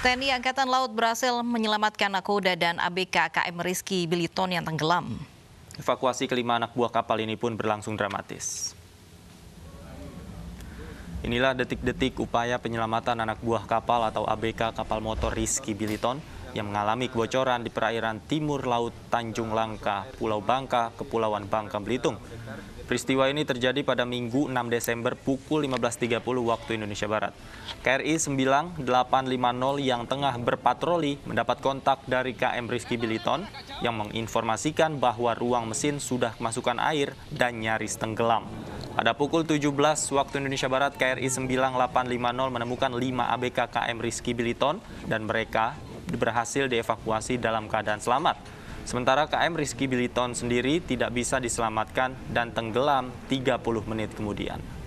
TNI Angkatan Laut berhasil menyelamatkan nakoda dan ABK KM Rizky Biliton yang tenggelam. Evakuasi kelima anak buah kapal ini pun berlangsung dramatis. Inilah detik-detik upaya penyelamatan anak buah kapal atau ABK kapal motor Rizky Biliton yang mengalami kebocoran di perairan timur laut Tanjung Langka, Pulau Bangka, Kepulauan Bangka Belitung. Peristiwa ini terjadi pada Minggu 6 Desember pukul 15.30 waktu Indonesia Barat. KRI 9850 yang tengah berpatroli mendapat kontak dari KM Rizky Biliton yang menginformasikan bahwa ruang mesin sudah kemasukan air dan nyaris tenggelam. Pada pukul 17 waktu Indonesia Barat, KRI 9850 menemukan 5 ABK KM Rizky Biliton dan mereka berhasil dievakuasi dalam keadaan selamat. Sementara KM Rizky Biliton sendiri tidak bisa diselamatkan dan tenggelam 30 menit kemudian.